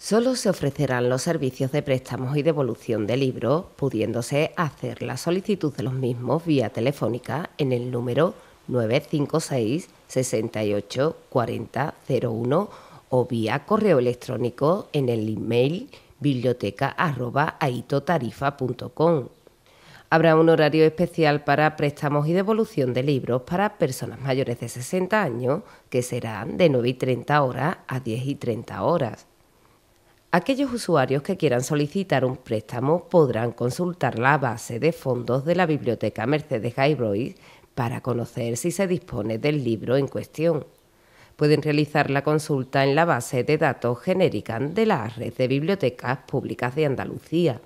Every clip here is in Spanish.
Solo se ofrecerán los servicios de préstamos y devolución de libros, pudiéndose hacer la solicitud de los mismos vía telefónica en el número 956 68 40 o vía correo electrónico en el email biblioteca.aitotarifa.com. Habrá un horario especial para préstamos y devolución de libros para personas mayores de 60 años, que serán de 9 y 30 horas a 10 y 30 horas. Aquellos usuarios que quieran solicitar un préstamo podrán consultar la base de fondos de la Biblioteca Mercedes Gaibrois para conocer si se dispone del libro en cuestión. Pueden realizar la consulta en la base de datos genérica de la Red de Bibliotecas Públicas de Andalucía.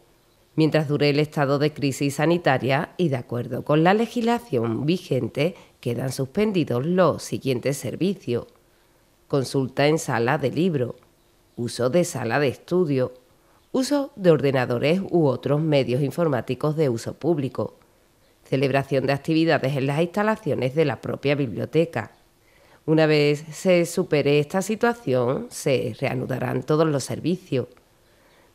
Mientras dure el estado de crisis sanitaria y de acuerdo con la legislación vigente, quedan suspendidos los siguientes servicios. Consulta en sala de libro uso de sala de estudio, uso de ordenadores u otros medios informáticos de uso público, celebración de actividades en las instalaciones de la propia biblioteca. Una vez se supere esta situación, se reanudarán todos los servicios.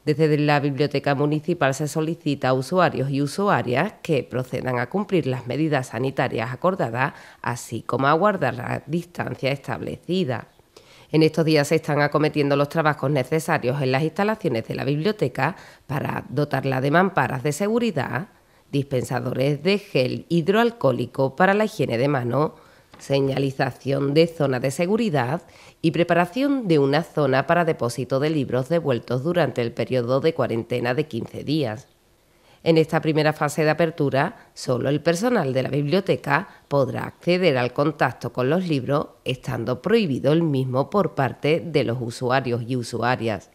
Desde la Biblioteca Municipal se solicita a usuarios y usuarias que procedan a cumplir las medidas sanitarias acordadas, así como a guardar la distancia establecida. En estos días se están acometiendo los trabajos necesarios en las instalaciones de la biblioteca para dotarla de mamparas de seguridad, dispensadores de gel hidroalcohólico para la higiene de mano, señalización de zona de seguridad y preparación de una zona para depósito de libros devueltos durante el periodo de cuarentena de 15 días. En esta primera fase de apertura, solo el personal de la biblioteca podrá acceder al contacto con los libros, estando prohibido el mismo por parte de los usuarios y usuarias.